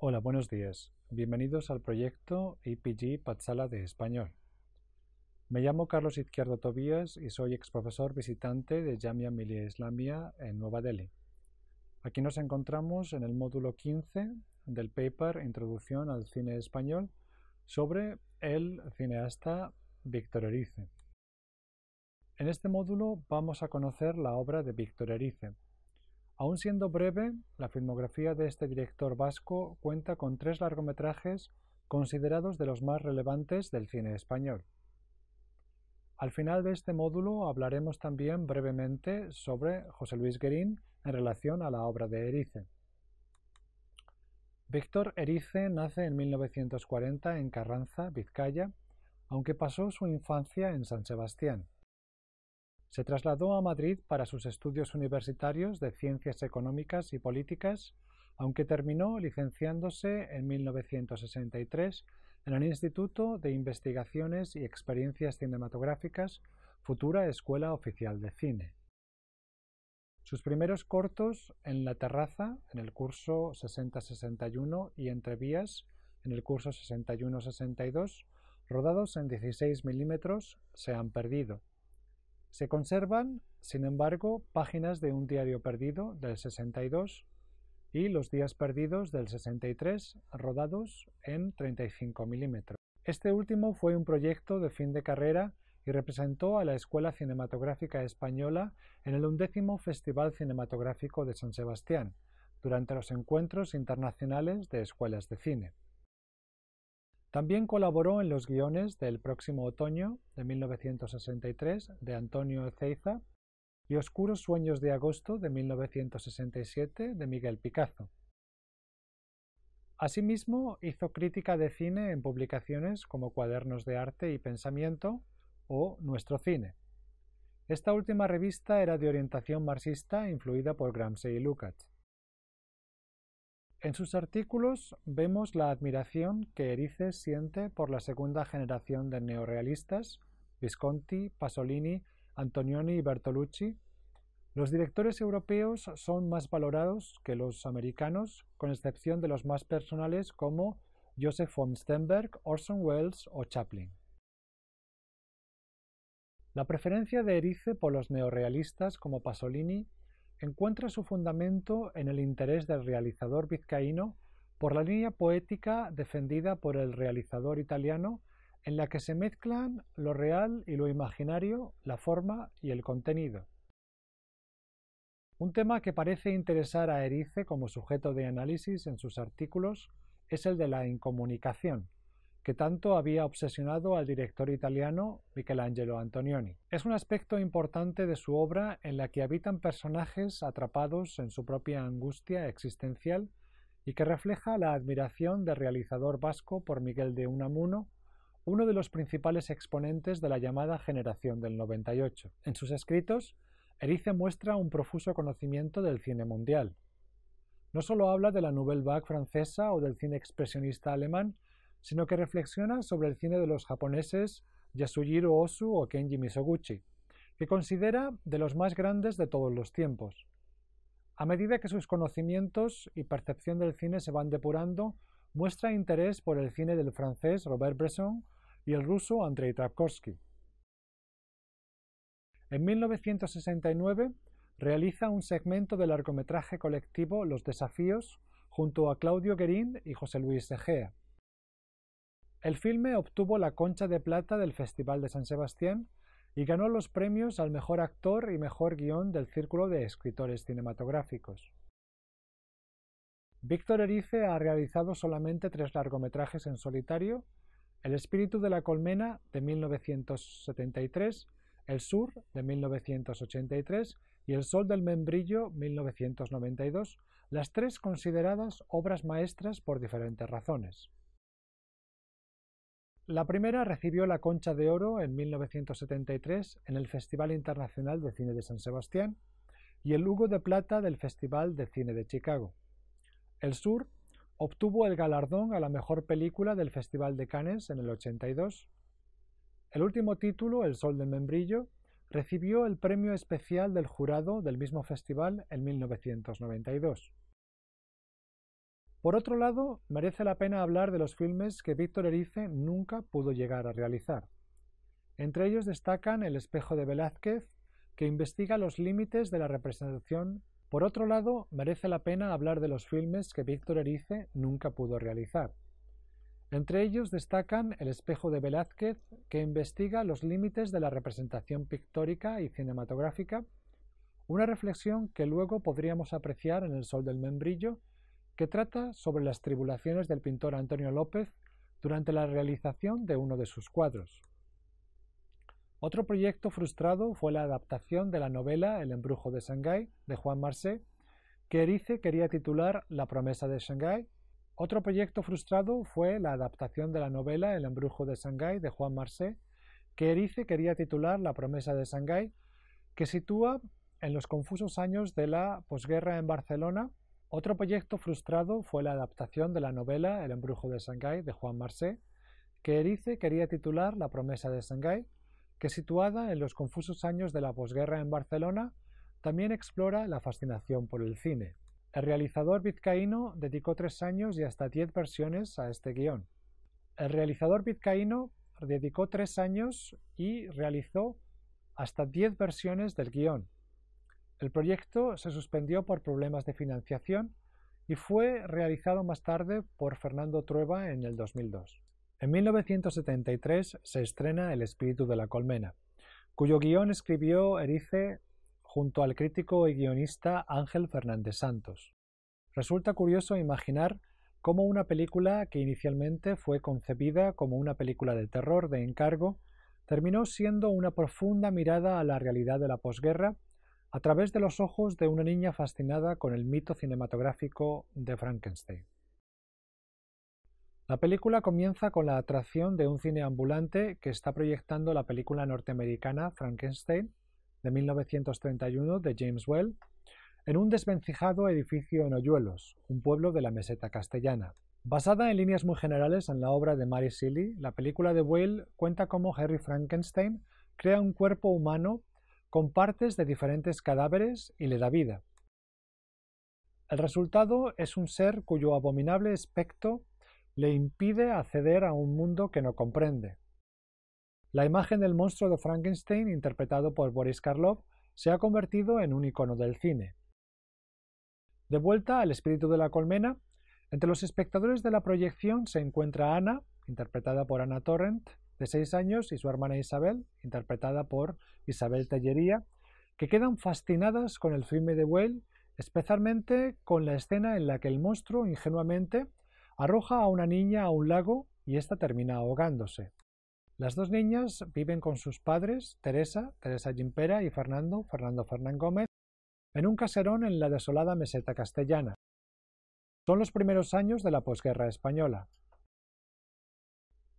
Hola, buenos días. Bienvenidos al proyecto IPG Patsala de Español. Me llamo Carlos Izquierdo Tobías y soy ex profesor visitante de Jamia Millia Islamia en Nueva Delhi. Aquí nos encontramos en el módulo 15 del paper Introducción al cine español sobre el cineasta Víctor Erice. En este módulo vamos a conocer la obra de Víctor Erice, Aún siendo breve, la filmografía de este director vasco cuenta con tres largometrajes considerados de los más relevantes del cine español. Al final de este módulo hablaremos también brevemente sobre José Luis Guerín en relación a la obra de Erice. Víctor Erice nace en 1940 en Carranza, Vizcaya, aunque pasó su infancia en San Sebastián. Se trasladó a Madrid para sus estudios universitarios de Ciencias Económicas y Políticas, aunque terminó licenciándose en 1963 en el Instituto de Investigaciones y Experiencias Cinematográficas, futura Escuela Oficial de Cine. Sus primeros cortos en La Terraza, en el curso 60-61, y Entre Vías, en el curso 61-62, rodados en 16 milímetros, se han perdido. Se conservan, sin embargo, páginas de un diario perdido del 62 y los días perdidos del 63 rodados en 35 milímetros. Este último fue un proyecto de fin de carrera y representó a la Escuela Cinematográfica Española en el undécimo Festival Cinematográfico de San Sebastián, durante los encuentros internacionales de escuelas de cine. También colaboró en los guiones del Próximo Otoño de 1963 de Antonio Ezeiza y Oscuros Sueños de Agosto de 1967 de Miguel Picazo. Asimismo, hizo crítica de cine en publicaciones como Cuadernos de Arte y Pensamiento o Nuestro Cine. Esta última revista era de orientación marxista influida por Gramsci y Lukács. En sus artículos vemos la admiración que Erice siente por la segunda generación de neorealistas, Visconti, Pasolini, Antonioni y Bertolucci. Los directores europeos son más valorados que los americanos, con excepción de los más personales como Joseph von Stenberg, Orson Welles o Chaplin. La preferencia de Erice por los neorealistas como Pasolini encuentra su fundamento en el interés del realizador vizcaíno por la línea poética defendida por el realizador italiano, en la que se mezclan lo real y lo imaginario, la forma y el contenido. Un tema que parece interesar a Erice como sujeto de análisis en sus artículos es el de la incomunicación que tanto había obsesionado al director italiano Michelangelo Antonioni. Es un aspecto importante de su obra en la que habitan personajes atrapados en su propia angustia existencial y que refleja la admiración del realizador vasco por Miguel de Unamuno, uno de los principales exponentes de la llamada generación del 98. En sus escritos, Erice muestra un profuso conocimiento del cine mundial. No solo habla de la Nouvelle Vague francesa o del cine expresionista alemán, sino que reflexiona sobre el cine de los japoneses Yasujiro Osu o Kenji Misoguchi, que considera de los más grandes de todos los tiempos. A medida que sus conocimientos y percepción del cine se van depurando, muestra interés por el cine del francés Robert Bresson y el ruso Andrei Tarkovsky. En 1969 realiza un segmento del largometraje colectivo Los Desafíos junto a Claudio Guerin y José Luis Egea. El filme obtuvo la Concha de Plata del Festival de San Sebastián y ganó los premios al mejor actor y mejor guión del Círculo de Escritores Cinematográficos. Víctor Erice ha realizado solamente tres largometrajes en solitario, El espíritu de la colmena de 1973, El sur de 1983 y El sol del membrillo 1992, las tres consideradas obras maestras por diferentes razones. La primera recibió la Concha de Oro en 1973 en el Festival Internacional de Cine de San Sebastián y el Hugo de Plata del Festival de Cine de Chicago. El Sur obtuvo el galardón a la mejor película del Festival de Cannes en el 82. El último título, El Sol de Membrillo, recibió el premio especial del jurado del mismo festival en 1992. Por otro lado, merece la pena hablar de los filmes que Víctor Erice nunca pudo llegar a realizar. Entre ellos destacan El espejo de Velázquez, que investiga los límites de la representación. Por otro lado, merece la pena hablar de los filmes que Víctor Erice nunca pudo realizar. Entre ellos destacan El espejo de Velázquez, que investiga los límites de la representación pictórica y cinematográfica, una reflexión que luego podríamos apreciar en El sol del membrillo, que trata sobre las tribulaciones del pintor Antonio López durante la realización de uno de sus cuadros. Otro proyecto frustrado fue la adaptación de la novela El embrujo de Shanghái de Juan Marsé, que Erice quería titular La promesa de Shanghái. Otro proyecto frustrado fue la adaptación de la novela El embrujo de Shanghái de Juan Marsé, que Erice quería titular La promesa de Shanghái, que sitúa en los confusos años de la posguerra en Barcelona otro proyecto frustrado fue la adaptación de la novela El embrujo de Shanghái de Juan Marsé, que Erice quería titular La promesa de Shanghái, que situada en los confusos años de la posguerra en Barcelona, también explora la fascinación por el cine. El realizador vizcaíno dedicó tres años y hasta diez versiones a este guión. El realizador vizcaíno dedicó tres años y realizó hasta diez versiones del guión, el proyecto se suspendió por problemas de financiación y fue realizado más tarde por Fernando Trueba en el 2002. En 1973 se estrena El espíritu de la colmena, cuyo guión escribió Erice junto al crítico y guionista Ángel Fernández Santos. Resulta curioso imaginar cómo una película que inicialmente fue concebida como una película de terror de encargo terminó siendo una profunda mirada a la realidad de la posguerra a través de los ojos de una niña fascinada con el mito cinematográfico de Frankenstein. La película comienza con la atracción de un cine ambulante que está proyectando la película norteamericana Frankenstein de 1931 de James Well en un desvencijado edificio en Hoyuelos, un pueblo de la meseta castellana. Basada en líneas muy generales en la obra de Mary Shelley, la película de Whale cuenta cómo Harry Frankenstein crea un cuerpo humano con partes de diferentes cadáveres y le da vida. El resultado es un ser cuyo abominable aspecto le impide acceder a un mundo que no comprende. La imagen del monstruo de Frankenstein, interpretado por Boris Karloff, se ha convertido en un icono del cine. De vuelta al espíritu de la colmena, entre los espectadores de la proyección se encuentra Ana, interpretada por Anna Torrent, de seis años y su hermana Isabel, interpretada por Isabel Tallería, que quedan fascinadas con el filme de Whale, especialmente con la escena en la que el monstruo ingenuamente arroja a una niña a un lago y ésta termina ahogándose. Las dos niñas viven con sus padres, Teresa, Teresa Gimpera y Fernando, Fernando Fernán Gómez, en un caserón en la desolada meseta castellana. Son los primeros años de la posguerra española.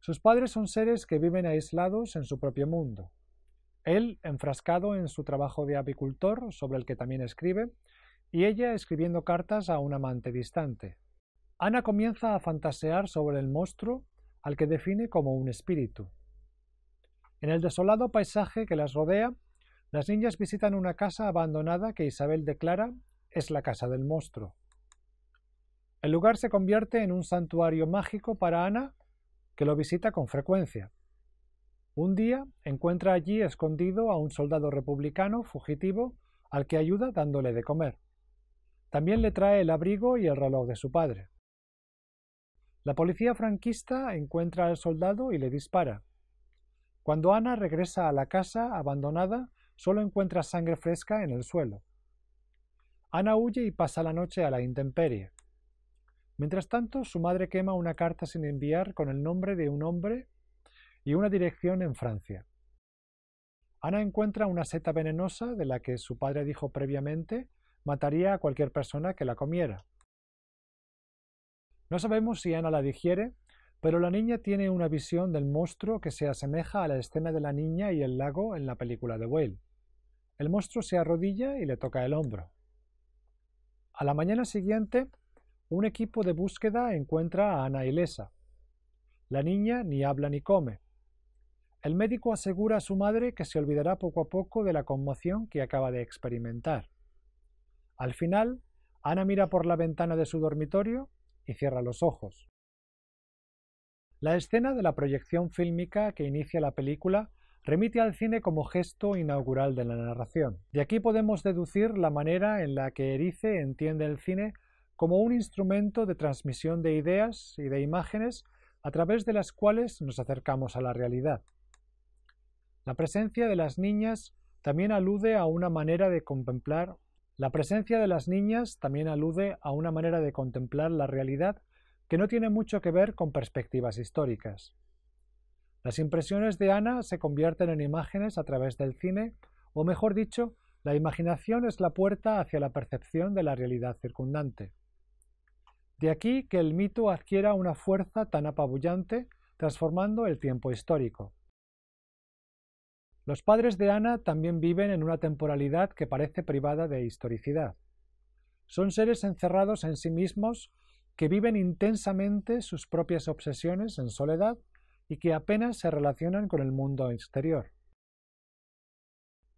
Sus padres son seres que viven aislados en su propio mundo. Él enfrascado en su trabajo de apicultor, sobre el que también escribe, y ella escribiendo cartas a un amante distante. Ana comienza a fantasear sobre el monstruo al que define como un espíritu. En el desolado paisaje que las rodea, las niñas visitan una casa abandonada que Isabel declara es la casa del monstruo. El lugar se convierte en un santuario mágico para Ana que lo visita con frecuencia. Un día encuentra allí escondido a un soldado republicano fugitivo al que ayuda dándole de comer. También le trae el abrigo y el reloj de su padre. La policía franquista encuentra al soldado y le dispara. Cuando Ana regresa a la casa abandonada, solo encuentra sangre fresca en el suelo. Ana huye y pasa la noche a la intemperie. Mientras tanto, su madre quema una carta sin enviar con el nombre de un hombre y una dirección en Francia. Ana encuentra una seta venenosa de la que su padre dijo previamente mataría a cualquier persona que la comiera. No sabemos si Ana la digiere, pero la niña tiene una visión del monstruo que se asemeja a la escena de la niña y el lago en la película de Whale. El monstruo se arrodilla y le toca el hombro. A la mañana siguiente, un equipo de búsqueda encuentra a Ana ilesa. La niña ni habla ni come. El médico asegura a su madre que se olvidará poco a poco de la conmoción que acaba de experimentar. Al final, Ana mira por la ventana de su dormitorio y cierra los ojos. La escena de la proyección fílmica que inicia la película remite al cine como gesto inaugural de la narración. De aquí podemos deducir la manera en la que Erice entiende el cine como un instrumento de transmisión de ideas y de imágenes a través de las cuales nos acercamos a la realidad. La presencia de las niñas también alude a una manera de contemplar la presencia de las niñas también alude a una manera de contemplar la realidad que no tiene mucho que ver con perspectivas históricas. Las impresiones de Ana se convierten en imágenes a través del cine, o mejor dicho, la imaginación es la puerta hacia la percepción de la realidad circundante. De aquí que el mito adquiera una fuerza tan apabullante, transformando el tiempo histórico. Los padres de Ana también viven en una temporalidad que parece privada de historicidad. Son seres encerrados en sí mismos que viven intensamente sus propias obsesiones en soledad y que apenas se relacionan con el mundo exterior.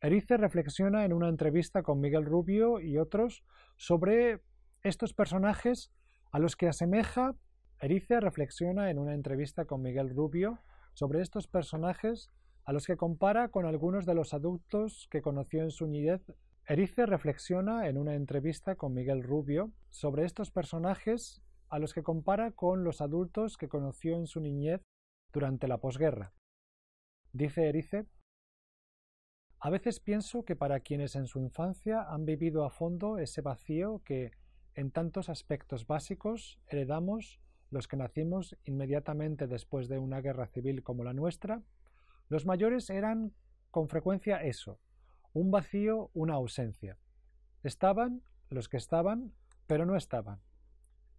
Erice reflexiona en una entrevista con Miguel Rubio y otros sobre estos personajes a los que asemeja, Erice reflexiona en una entrevista con Miguel Rubio sobre estos personajes a los que compara con algunos de los adultos que conoció en su niñez. Erice reflexiona en una entrevista con Miguel Rubio sobre estos personajes a los que compara con los adultos que conoció en su niñez durante la posguerra. Dice Erice, A veces pienso que para quienes en su infancia han vivido a fondo ese vacío que en tantos aspectos básicos heredamos, los que nacimos inmediatamente después de una guerra civil como la nuestra, los mayores eran con frecuencia eso, un vacío, una ausencia. Estaban los que estaban, pero no estaban.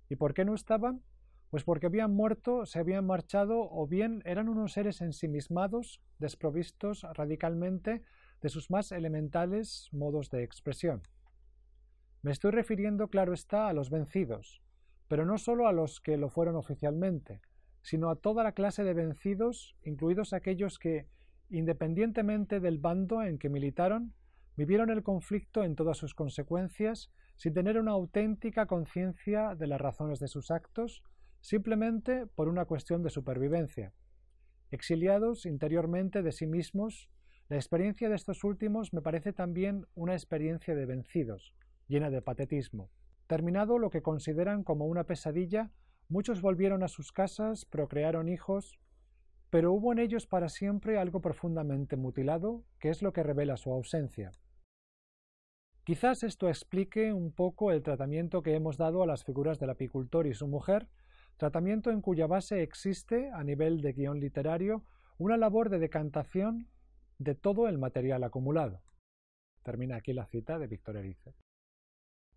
¿Y por qué no estaban? Pues porque habían muerto, se habían marchado o bien eran unos seres ensimismados, desprovistos radicalmente de sus más elementales modos de expresión. Me estoy refiriendo, claro está, a los vencidos, pero no solo a los que lo fueron oficialmente, sino a toda la clase de vencidos, incluidos aquellos que, independientemente del bando en que militaron, vivieron el conflicto en todas sus consecuencias sin tener una auténtica conciencia de las razones de sus actos, simplemente por una cuestión de supervivencia. Exiliados interiormente de sí mismos, la experiencia de estos últimos me parece también una experiencia de vencidos, llena de patetismo. Terminado lo que consideran como una pesadilla, muchos volvieron a sus casas, procrearon hijos, pero hubo en ellos para siempre algo profundamente mutilado, que es lo que revela su ausencia. Quizás esto explique un poco el tratamiento que hemos dado a las figuras del apicultor y su mujer, tratamiento en cuya base existe, a nivel de guión literario, una labor de decantación de todo el material acumulado. Termina aquí la cita de Víctor Erice.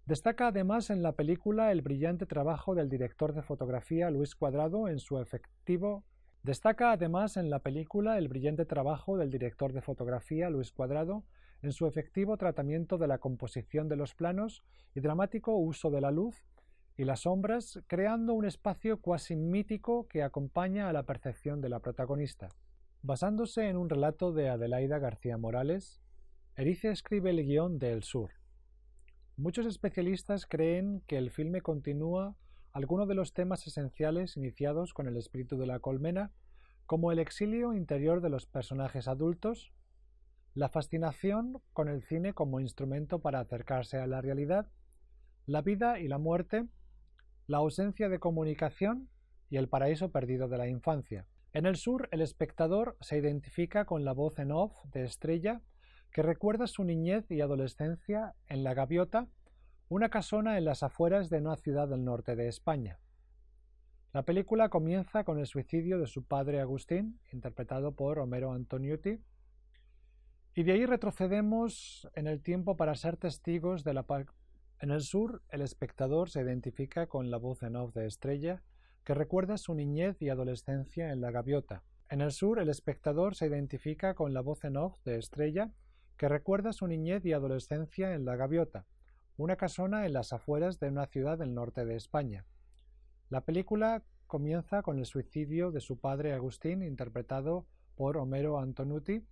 Destaca además en la película el brillante trabajo del director de fotografía Luis Cuadrado en su efectivo Destaca además en la película el brillante trabajo del director de fotografía Luis Cuadrado en su efectivo tratamiento de la composición de los planos y dramático uso de la luz y las sombras, creando un espacio cuasi mítico que acompaña a la percepción de la protagonista. Basándose en un relato de Adelaida García Morales, Erice escribe el guión de El Sur, Muchos especialistas creen que el filme continúa algunos de los temas esenciales iniciados con el espíritu de la colmena, como el exilio interior de los personajes adultos, la fascinación con el cine como instrumento para acercarse a la realidad, la vida y la muerte, la ausencia de comunicación y el paraíso perdido de la infancia. En el sur, el espectador se identifica con la voz en off de Estrella, que recuerda su niñez y adolescencia en La Gaviota, una casona en las afueras de una ciudad del norte de España. La película comienza con el suicidio de su padre Agustín, interpretado por Homero Antoniuti, y de ahí retrocedemos en el tiempo para ser testigos de la paz. En el sur, el espectador se identifica con la voz en off de Estrella, que recuerda su niñez y adolescencia en La Gaviota. En el sur, el espectador se identifica con la voz en off de Estrella, que recuerda su niñez y adolescencia en La Gaviota, una casona en las afueras de una ciudad del norte de España. La película comienza con el suicidio de su padre Agustín, interpretado por Homero Antonuti,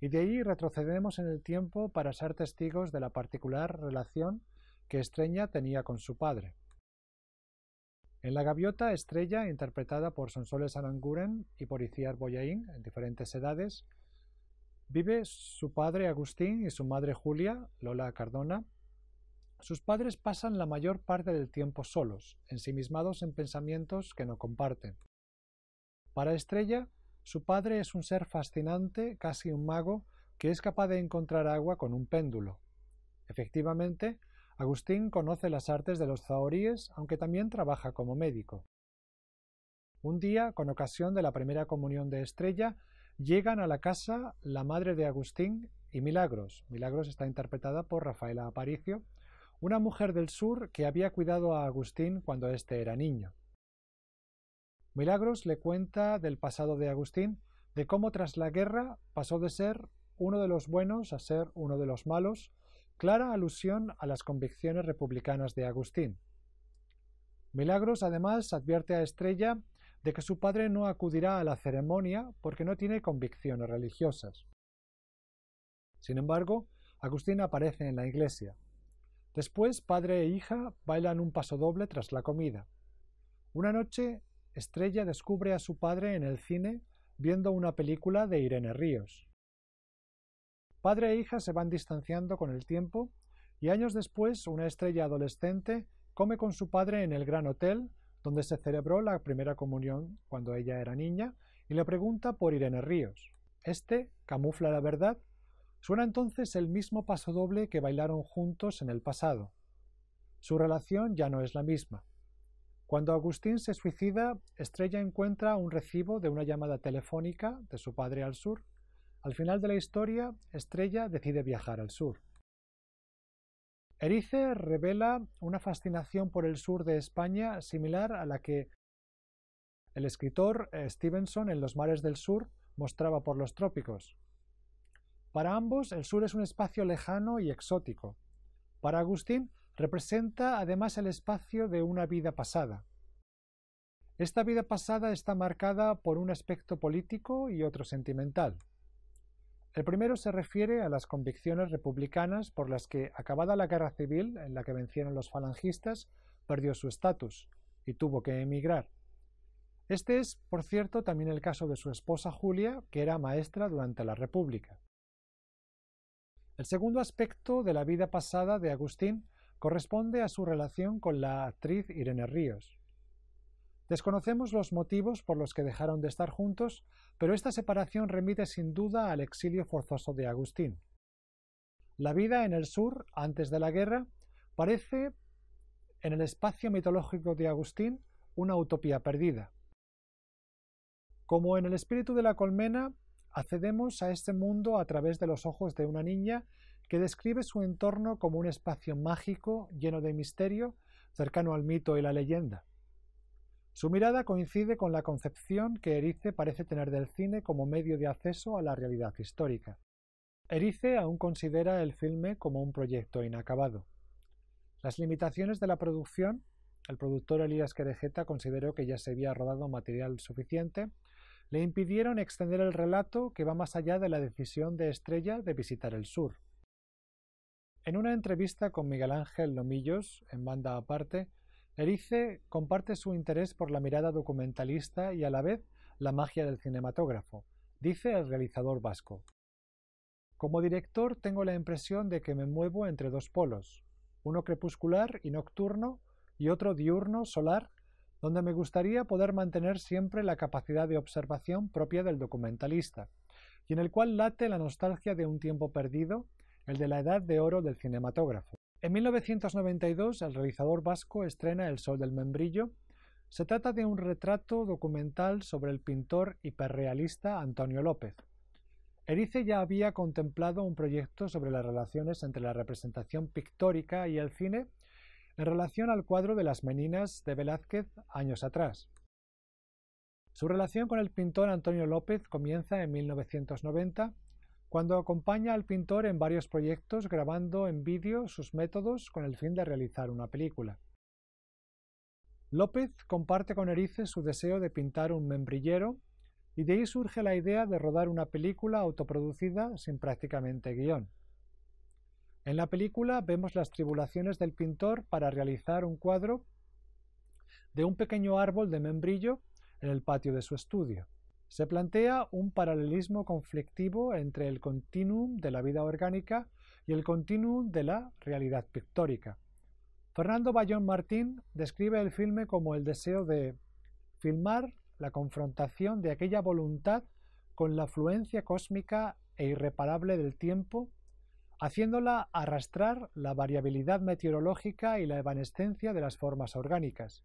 y de ahí retrocedemos en el tiempo para ser testigos de la particular relación que Estrella tenía con su padre. En La Gaviota, Estrella, interpretada por Sonsoles Aranguren y por Iciar Boyain en diferentes edades, Vive su padre Agustín y su madre Julia, Lola Cardona. Sus padres pasan la mayor parte del tiempo solos, ensimismados en pensamientos que no comparten. Para Estrella, su padre es un ser fascinante, casi un mago, que es capaz de encontrar agua con un péndulo. Efectivamente, Agustín conoce las artes de los zahoríes, aunque también trabaja como médico. Un día, con ocasión de la primera comunión de Estrella, Llegan a la casa la madre de Agustín y Milagros. Milagros está interpretada por Rafaela Aparicio, una mujer del sur que había cuidado a Agustín cuando éste era niño. Milagros le cuenta del pasado de Agustín, de cómo tras la guerra pasó de ser uno de los buenos a ser uno de los malos, clara alusión a las convicciones republicanas de Agustín. Milagros además advierte a Estrella de que su padre no acudirá a la ceremonia porque no tiene convicciones religiosas. Sin embargo, Agustín aparece en la iglesia. Después, padre e hija bailan un paso doble tras la comida. Una noche, Estrella descubre a su padre en el cine viendo una película de Irene Ríos. Padre e hija se van distanciando con el tiempo y años después una estrella adolescente come con su padre en el Gran Hotel donde se celebró la primera comunión cuando ella era niña, y le pregunta por Irene Ríos. Este camufla la verdad. Suena entonces el mismo pasodoble que bailaron juntos en el pasado. Su relación ya no es la misma. Cuando Agustín se suicida, Estrella encuentra un recibo de una llamada telefónica de su padre al sur. Al final de la historia, Estrella decide viajar al sur. Erice revela una fascinación por el sur de España similar a la que el escritor eh, Stevenson en Los mares del sur mostraba por los trópicos. Para ambos, el sur es un espacio lejano y exótico. Para Agustín, representa además el espacio de una vida pasada. Esta vida pasada está marcada por un aspecto político y otro sentimental. El primero se refiere a las convicciones republicanas por las que, acabada la guerra civil en la que vencieron los falangistas, perdió su estatus y tuvo que emigrar. Este es, por cierto, también el caso de su esposa Julia, que era maestra durante la República. El segundo aspecto de la vida pasada de Agustín corresponde a su relación con la actriz Irene Ríos. Desconocemos los motivos por los que dejaron de estar juntos, pero esta separación remite sin duda al exilio forzoso de Agustín. La vida en el sur, antes de la guerra, parece, en el espacio mitológico de Agustín, una utopía perdida. Como en el espíritu de la colmena, accedemos a este mundo a través de los ojos de una niña que describe su entorno como un espacio mágico lleno de misterio, cercano al mito y la leyenda. Su mirada coincide con la concepción que Erice parece tener del cine como medio de acceso a la realidad histórica. Erice aún considera el filme como un proyecto inacabado. Las limitaciones de la producción, el productor Elías Querejeta consideró que ya se había rodado material suficiente, le impidieron extender el relato que va más allá de la decisión de Estrella de visitar el sur. En una entrevista con Miguel Ángel Lomillos, en banda aparte, Erice comparte su interés por la mirada documentalista y a la vez la magia del cinematógrafo, dice el realizador vasco. Como director tengo la impresión de que me muevo entre dos polos, uno crepuscular y nocturno y otro diurno, solar, donde me gustaría poder mantener siempre la capacidad de observación propia del documentalista, y en el cual late la nostalgia de un tiempo perdido, el de la edad de oro del cinematógrafo. En 1992, el realizador vasco estrena El Sol del Membrillo. Se trata de un retrato documental sobre el pintor hiperrealista Antonio López. Erice ya había contemplado un proyecto sobre las relaciones entre la representación pictórica y el cine en relación al cuadro de las Meninas de Velázquez años atrás. Su relación con el pintor Antonio López comienza en 1990 cuando acompaña al pintor en varios proyectos grabando en vídeo sus métodos con el fin de realizar una película. López comparte con Erice su deseo de pintar un membrillero y de ahí surge la idea de rodar una película autoproducida sin prácticamente guión. En la película vemos las tribulaciones del pintor para realizar un cuadro de un pequeño árbol de membrillo en el patio de su estudio. Se plantea un paralelismo conflictivo entre el continuum de la vida orgánica y el continuum de la realidad pictórica. Fernando Bayón Martín describe el filme como el deseo de filmar la confrontación de aquella voluntad con la fluencia cósmica e irreparable del tiempo, haciéndola arrastrar la variabilidad meteorológica y la evanescencia de las formas orgánicas.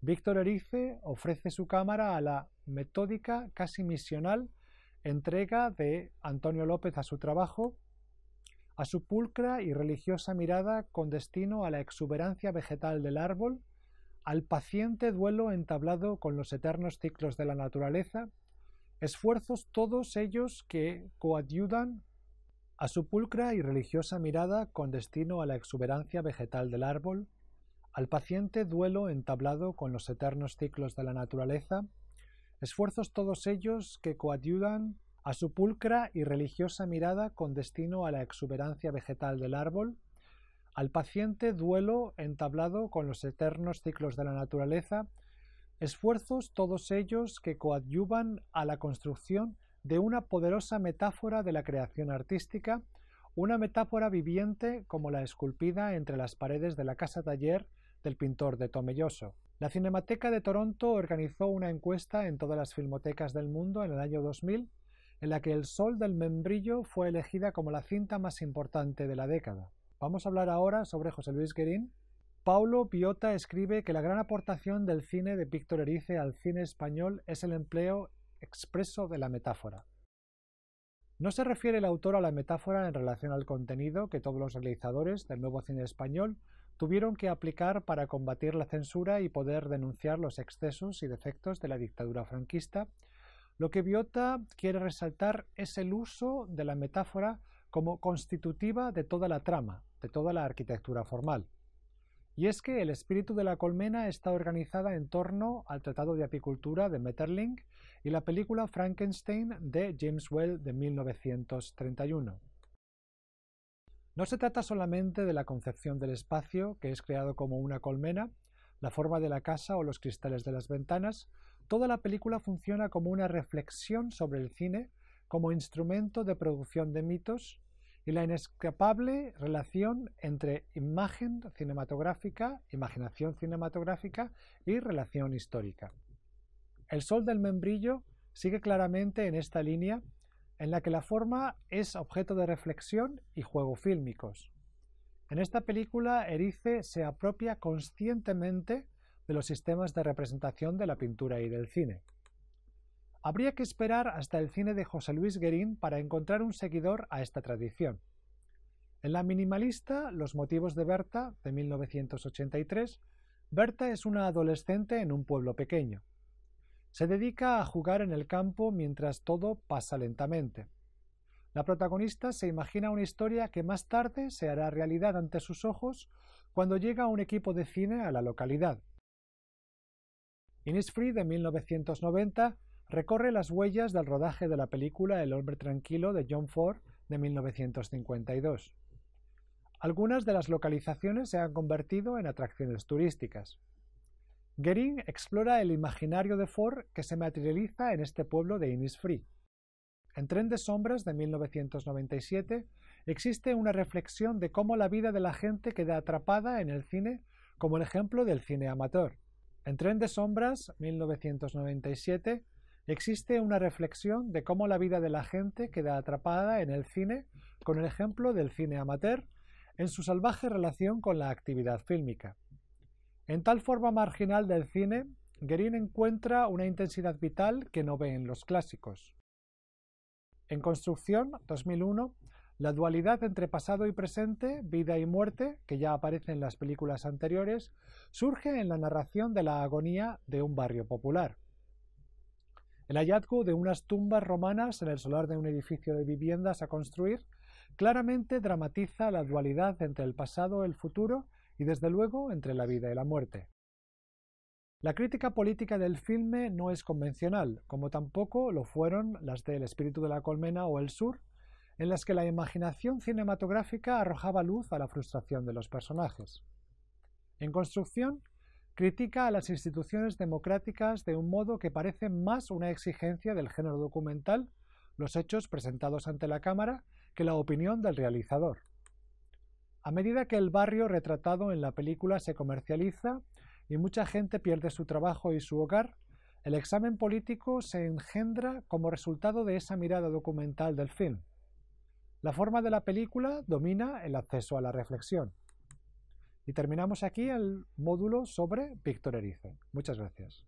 Víctor Erice ofrece su cámara a la metódica, casi misional, entrega de Antonio López a su trabajo, a su pulcra y religiosa mirada con destino a la exuberancia vegetal del árbol, al paciente duelo entablado con los eternos ciclos de la naturaleza, esfuerzos todos ellos que coadyudan a su pulcra y religiosa mirada con destino a la exuberancia vegetal del árbol, al paciente duelo entablado con los eternos ciclos de la naturaleza, esfuerzos todos ellos que coadyudan a su pulcra y religiosa mirada con destino a la exuberancia vegetal del árbol, al paciente duelo entablado con los eternos ciclos de la naturaleza, esfuerzos todos ellos que coadyuvan a la construcción de una poderosa metáfora de la creación artística, una metáfora viviente como la esculpida entre las paredes de la casa taller del pintor de Tomelloso. La Cinemateca de Toronto organizó una encuesta en todas las filmotecas del mundo en el año 2000, en la que El Sol del Membrillo fue elegida como la cinta más importante de la década. Vamos a hablar ahora sobre José Luis Guerín. Paulo Piota escribe que la gran aportación del cine de Víctor Erice al cine español es el empleo expreso de la metáfora. No se refiere el autor a la metáfora en relación al contenido que todos los realizadores del nuevo cine español tuvieron que aplicar para combatir la censura y poder denunciar los excesos y defectos de la dictadura franquista. Lo que Biota quiere resaltar es el uso de la metáfora como constitutiva de toda la trama, de toda la arquitectura formal. Y es que el espíritu de la colmena está organizada en torno al Tratado de Apicultura de Metterling y la película Frankenstein de James Well de 1931. No se trata solamente de la concepción del espacio, que es creado como una colmena, la forma de la casa o los cristales de las ventanas, toda la película funciona como una reflexión sobre el cine, como instrumento de producción de mitos y la inescapable relación entre imagen cinematográfica, imaginación cinematográfica y relación histórica. El sol del membrillo sigue claramente en esta línea en la que la forma es objeto de reflexión y juego fílmicos. En esta película, Erice se apropia conscientemente de los sistemas de representación de la pintura y del cine. Habría que esperar hasta el cine de José Luis Guerín para encontrar un seguidor a esta tradición. En La minimalista, Los motivos de Berta, de 1983, Berta es una adolescente en un pueblo pequeño. Se dedica a jugar en el campo mientras todo pasa lentamente. La protagonista se imagina una historia que más tarde se hará realidad ante sus ojos cuando llega un equipo de cine a la localidad. Innisfree de 1990 recorre las huellas del rodaje de la película El hombre tranquilo de John Ford de 1952. Algunas de las localizaciones se han convertido en atracciones turísticas. Gering explora el imaginario de Ford que se materializa en este pueblo de Innisfree. En Tren de Sombras de 1997 existe una reflexión de cómo la vida de la gente queda atrapada en el cine como el ejemplo del cine amateur. En Tren de Sombras 1997 existe una reflexión de cómo la vida de la gente queda atrapada en el cine con el ejemplo del cine amateur en su salvaje relación con la actividad fílmica. En tal forma marginal del cine, Guerin encuentra una intensidad vital que no ve en los clásicos. En Construcción, 2001, la dualidad entre pasado y presente, vida y muerte, que ya aparece en las películas anteriores, surge en la narración de la agonía de un barrio popular. El hallazgo de unas tumbas romanas en el solar de un edificio de viviendas a construir claramente dramatiza la dualidad entre el pasado, y el futuro y desde luego entre la vida y la muerte. La crítica política del filme no es convencional, como tampoco lo fueron las El espíritu de la colmena o el sur, en las que la imaginación cinematográfica arrojaba luz a la frustración de los personajes. En construcción, critica a las instituciones democráticas de un modo que parece más una exigencia del género documental, los hechos presentados ante la cámara, que la opinión del realizador. A medida que el barrio retratado en la película se comercializa y mucha gente pierde su trabajo y su hogar, el examen político se engendra como resultado de esa mirada documental del film. La forma de la película domina el acceso a la reflexión. Y terminamos aquí el módulo sobre Víctor Erice. Muchas gracias.